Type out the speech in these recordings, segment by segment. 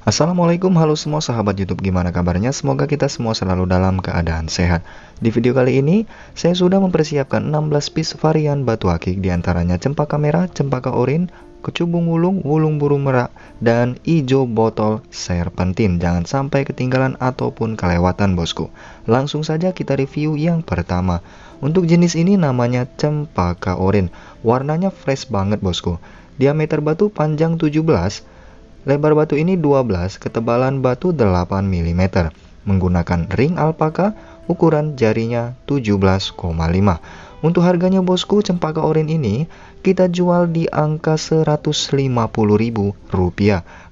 Assalamualaikum halo semua sahabat YouTube gimana kabarnya semoga kita semua selalu dalam keadaan sehat Di video kali ini saya sudah mempersiapkan 16 piece varian batu akik diantaranya cempaka merah, cempaka orin, kecubung wulung, wulung burung merah dan ijo botol serpentin jangan sampai ketinggalan ataupun kelewatan bosku Langsung saja kita review yang pertama Untuk jenis ini namanya cempaka orin warnanya fresh banget bosku Diameter batu panjang 17 Lebar batu ini 12, ketebalan batu 8 mm. Menggunakan ring alpaka, ukuran jarinya 17,5. Untuk harganya bosku, cempaka orin ini kita jual di angka Rp150.000.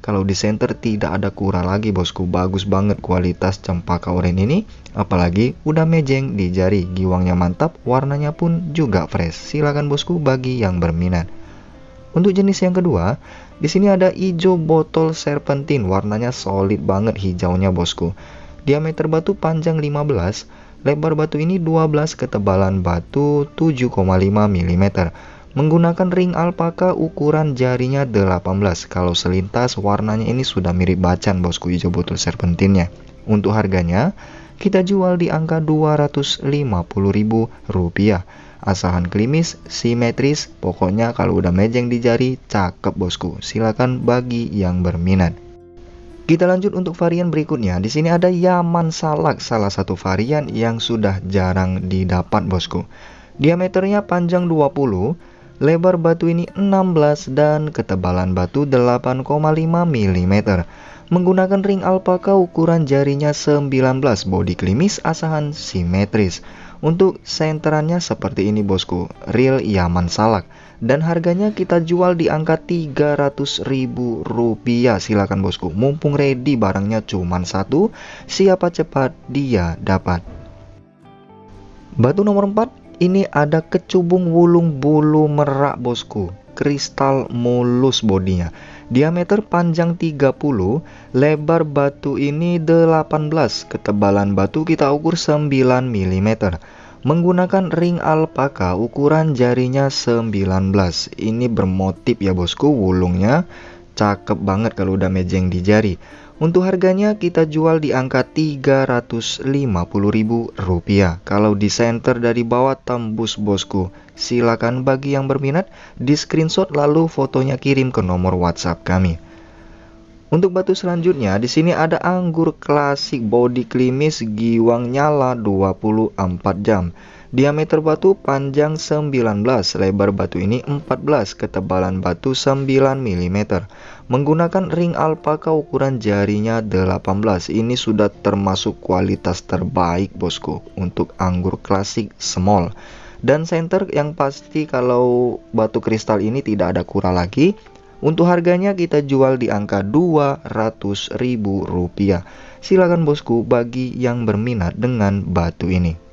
Kalau di center tidak ada kurang lagi bosku, bagus banget kualitas cempaka orin ini. Apalagi udah mejeng di jari, giwangnya mantap, warnanya pun juga fresh. Silakan bosku bagi yang berminat. Untuk jenis yang kedua, di sini ada ijo botol serpentin, warnanya solid banget hijaunya bosku. Diameter batu panjang 15, lebar batu ini 12, ketebalan batu 7,5 mm. Menggunakan ring alpaka ukuran jarinya 18, kalau selintas warnanya ini sudah mirip bacan bosku ijo botol serpentinnya. Untuk harganya kita jual di angka Rp250.000. Asahan klimis, simetris, pokoknya kalau udah mejeng di jari, cakep bosku. Silakan bagi yang berminat. Kita lanjut untuk varian berikutnya. Di sini ada Yaman Salak, salah satu varian yang sudah jarang didapat, Bosku. Diameternya panjang 20, lebar batu ini 16 dan ketebalan batu 8,5 mm menggunakan ring alpaka ukuran jarinya 19 body klimis asahan simetris. Untuk senterannya seperti ini bosku, real Yaman Salak. Dan harganya kita jual di angka 300 ribu rupiah silakan bosku. Mumpung ready barangnya cuma satu, siapa cepat dia dapat. Batu nomor 4, ini ada kecubung wulung bulu merak bosku kristal mulus bodinya. Diameter panjang 30, lebar batu ini 18, ketebalan batu kita ukur 9 mm. Menggunakan ring alpaka ukuran jarinya 19. Ini bermotif ya bosku, wulungnya cakep banget kalau udah mejeng di jari. Untuk harganya kita jual di angka rp rupiah. Kalau di center dari bawah tembus bosku. Silakan bagi yang berminat di screenshot lalu fotonya kirim ke nomor WhatsApp kami. Untuk batu selanjutnya, di sini ada anggur klasik body klimis giwang nyala 24 jam. Diameter batu panjang 19, lebar batu ini 14, ketebalan batu 9 mm. Menggunakan ring alpaka ukuran jarinya 18 ini sudah termasuk kualitas terbaik bosku untuk anggur klasik small dan center yang pasti kalau batu kristal ini tidak ada kura lagi untuk harganya kita jual di angka 200.000 rupiah Silakan bosku bagi yang berminat dengan batu ini.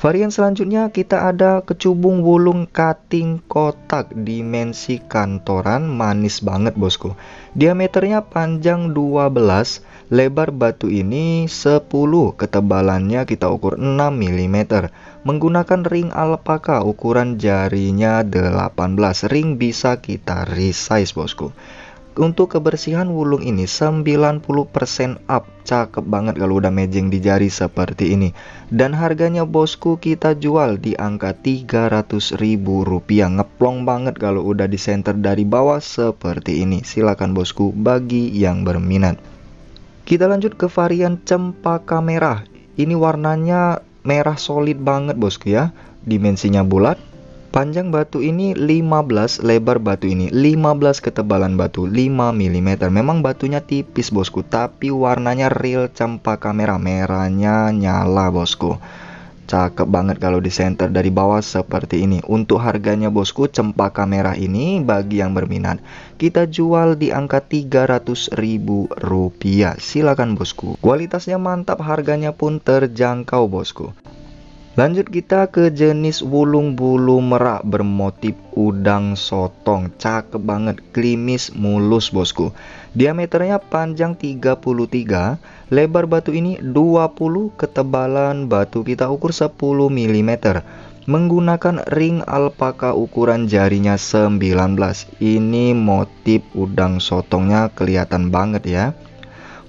Varian selanjutnya kita ada kecubung wulung cutting kotak dimensi kantoran manis banget bosku. Diameternya panjang 12, lebar batu ini 10, ketebalannya kita ukur 6 mm. Menggunakan ring alpaka ukuran jarinya 18, ring bisa kita resize bosku untuk kebersihan wulung ini 90% up cakep banget kalau udah matching di jari seperti ini dan harganya bosku kita jual di angka 300 ribu rupiah ngeplong banget kalau udah di center dari bawah seperti ini silakan bosku bagi yang berminat kita lanjut ke varian cempaka merah ini warnanya merah solid banget bosku ya dimensinya bulat Panjang batu ini 15, lebar batu ini 15, ketebalan batu 5 mm. Memang batunya tipis bosku, tapi warnanya real cempaka kamera Merahnya nyala bosku. Cakep banget kalau di center dari bawah seperti ini. Untuk harganya bosku, cempaka merah ini bagi yang berminat. Kita jual di angka 300 ribu rupiah. Silakan bosku. Kualitasnya mantap, harganya pun terjangkau bosku. Lanjut kita ke jenis wulung bulu merak bermotif udang sotong. Cakep banget, klimis mulus bosku. Diameternya panjang 33, lebar batu ini 20, ketebalan batu kita ukur 10 mm. Menggunakan ring alpaka ukuran jarinya 19. Ini motif udang sotongnya kelihatan banget ya.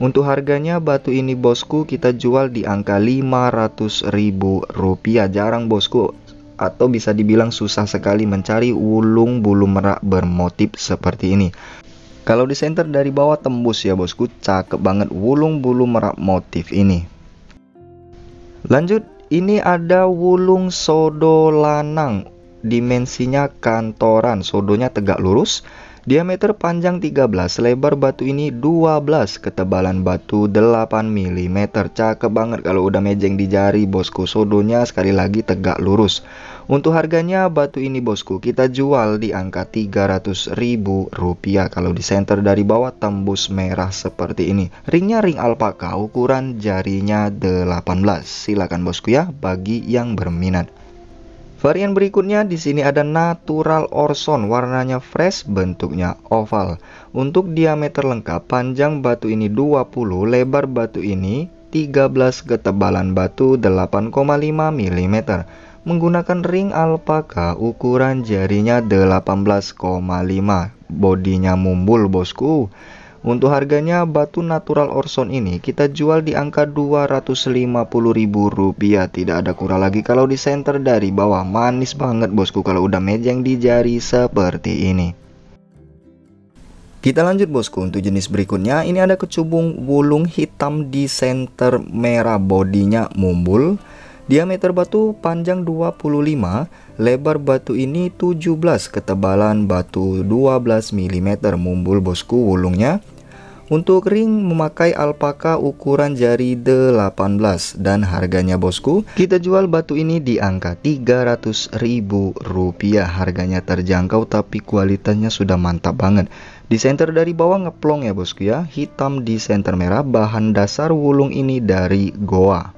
Untuk harganya batu ini bosku kita jual di angka 500 ribu rupiah Jarang bosku atau bisa dibilang susah sekali mencari wulung bulu merak bermotif seperti ini kalau di center dari bawah tembus ya bosku, cakep banget wulung bulu merak motif ini. Lanjut, ini ada wulung sodo lanang. Dimensinya kantoran, sodonya tegak lurus, Diameter panjang 13, lebar batu ini 12, ketebalan batu 8 mm. Cakep banget kalau udah mejeng di jari, bosku. Sodonya sekali lagi tegak lurus. Untuk harganya batu ini bosku kita jual di angka 300 ribu rupiah kalau di center dari bawah tembus merah seperti ini. Ringnya ring alpaka, ukuran jarinya 18. Silakan bosku ya bagi yang berminat. Varian berikutnya di sini ada natural orson, warnanya fresh, bentuknya oval. Untuk diameter lengkap, panjang batu ini 20, lebar batu ini 13, ketebalan batu 8,5 mm. Menggunakan ring alpaka, ukuran jarinya 18,5, bodinya mumbul bosku. Untuk harganya batu natural Orson ini kita jual di angka Rp250.000 Tidak ada kurang lagi kalau di center dari bawah Manis banget bosku kalau udah mejeng di jari seperti ini kita lanjut bosku untuk jenis berikutnya ini ada kecubung wulung hitam di center merah bodinya mumbul diameter batu panjang 25 lebar batu ini 17 ketebalan batu 12 mm mumbul bosku wulungnya untuk ring memakai alpaka ukuran jari 18 dan harganya bosku, kita jual batu ini di angka 300.000 rupiah. Harganya terjangkau tapi kualitasnya sudah mantap banget. Di center dari bawah ngeplong ya bosku ya, hitam di center merah, bahan dasar wulung ini dari Goa.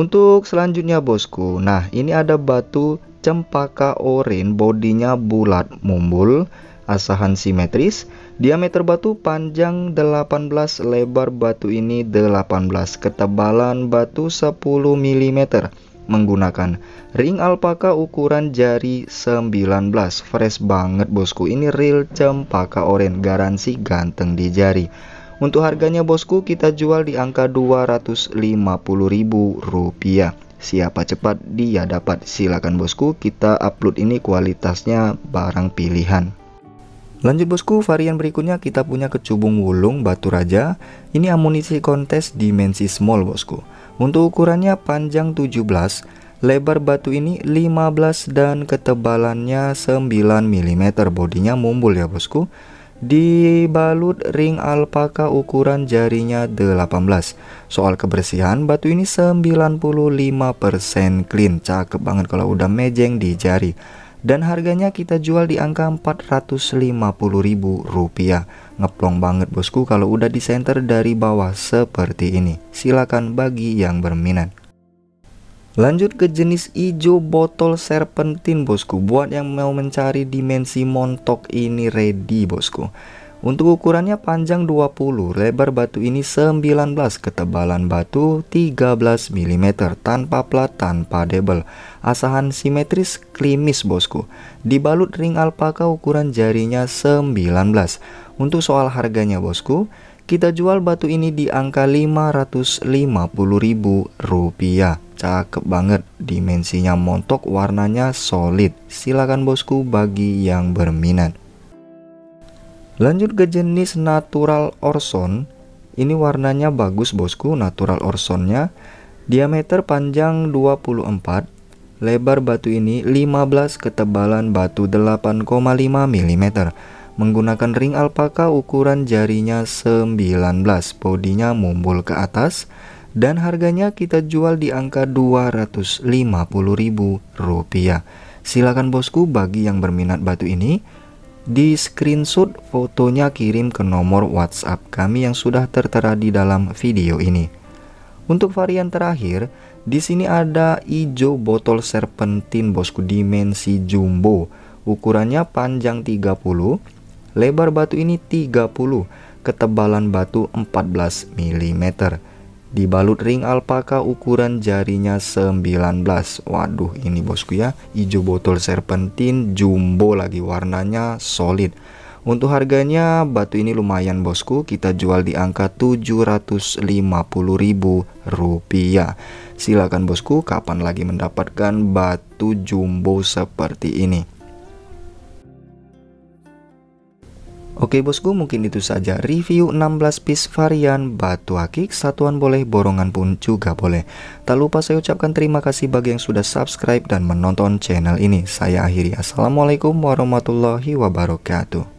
Untuk selanjutnya bosku, nah ini ada batu cempaka orin bodinya bulat mumbul, asahan simetris, diameter batu panjang 18, lebar batu ini 18, ketebalan batu 10 mm menggunakan ring alpaka ukuran jari 19 fresh banget bosku ini real cempaka oren garansi ganteng di jari untuk harganya bosku kita jual di angka 250.000 rupiah. Siapa cepat dia dapat. Silakan bosku, kita upload ini kualitasnya barang pilihan. Lanjut bosku, varian berikutnya kita punya kecubung wulung batu raja. Ini amunisi kontes dimensi small bosku. Untuk ukurannya panjang 17, lebar batu ini 15 dan ketebalannya 9 mm. Bodinya mumbul ya bosku. Dibalut ring alpaka ukuran jarinya 18. Soal kebersihan, batu ini 95% clean. Cakep banget kalau udah mejeng di jari dan harganya kita jual di angka Rp450.000 ngeplong banget bosku kalau udah di center dari bawah seperti ini silakan bagi yang berminat Lanjut ke jenis ijo botol serpentin bosku Buat yang mau mencari dimensi montok ini ready bosku untuk ukurannya panjang 20, lebar batu ini 19, ketebalan batu 13 mm tanpa plat tanpa debel. Asahan simetris klimis bosku. Dibalut ring alpaka ukuran jarinya 19. Untuk soal harganya bosku, kita jual batu ini di angka ribu rupiah cakep banget dimensinya montok warnanya solid silakan bosku bagi yang berminat Lanjut ke jenis natural orson. Ini warnanya bagus bosku, natural orsonnya. Diameter panjang 24, lebar batu ini 15, ketebalan batu 8,5 mm. Menggunakan ring alpaka ukuran jarinya 19, bodinya mumbul ke atas dan harganya kita jual di angka 250.000 rupiah. Silakan bosku bagi yang berminat batu ini di screenshot fotonya kirim ke nomor WhatsApp kami yang sudah tertera di dalam video ini. Untuk varian terakhir, di sini ada ijo botol serpentin bosku dimensi jumbo. Ukurannya panjang 30, lebar batu ini 30, ketebalan batu 14 mm dibalut ring alpaka ukuran jarinya 19 waduh ini bosku ya hijau botol serpentin jumbo lagi warnanya solid untuk harganya batu ini lumayan bosku kita jual di angka puluh ribu rupiah silakan bosku kapan lagi mendapatkan batu jumbo seperti ini Oke bosku mungkin itu saja review 16 piece varian batu akik satuan boleh borongan pun juga boleh Tak lupa saya ucapkan terima kasih bagi yang sudah subscribe dan menonton channel ini Saya akhiri Assalamualaikum warahmatullahi wabarakatuh